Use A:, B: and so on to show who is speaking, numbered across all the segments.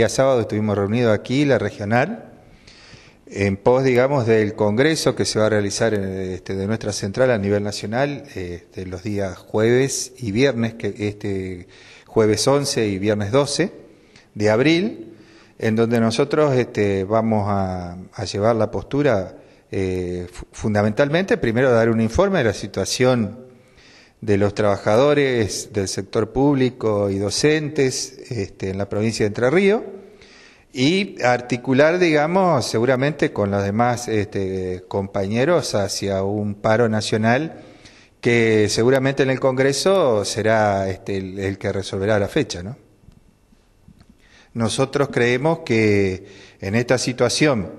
A: día sábado estuvimos reunidos aquí, la regional, en pos, digamos, del congreso que se va a realizar eh, este, de nuestra central a nivel nacional eh, los días jueves y viernes, que este jueves 11 y viernes 12 de abril, en donde nosotros este, vamos a, llevar la postura eh, fundamentalmente, primero dar un informe de la situación de los trabajadores del sector público y docentes este, en la provincia de Entre Ríos y articular, digamos, seguramente con los demás este, compañeros hacia un paro nacional que seguramente en el Congreso será este, el, que resolverá la fecha, Nosotros creemos que en esta situación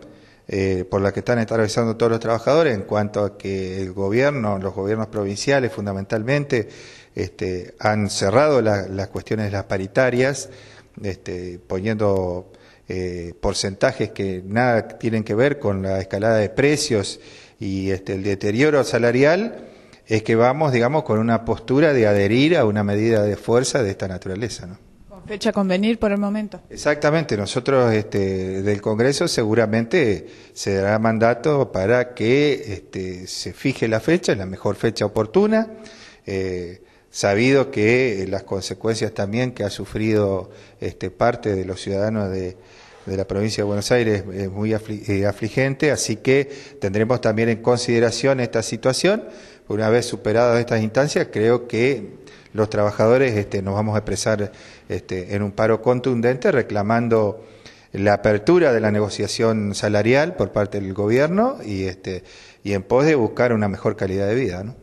A: eh, por la que están atravesando todos los trabajadores en cuanto a que el gobierno, los gobiernos provinciales fundamentalmente, este, han cerrado las cuestiones las paritarias, este, poniendo eh, porcentajes que nada tienen que ver con la escalada de precios y este, el deterioro salarial, es que vamos, digamos, con una postura de adherir a una medida de fuerza de esta naturaleza. ¿no? fecha convenir por el momento. Exactamente, nosotros este, del Congreso seguramente se dará mandato para que este, se fije la fecha, la mejor fecha oportuna, eh, sabido que las consecuencias también que ha sufrido este, parte de los ciudadanos de la provincia de Buenos Aires es muy eh, afligente, así que tendremos también en consideración esta situación una vez superadas estas instancias, creo que los trabajadores este, nos vamos a expresar este, en un paro contundente reclamando la apertura de la negociación salarial por parte del gobierno y, este, y en pos de buscar una mejor calidad de vida.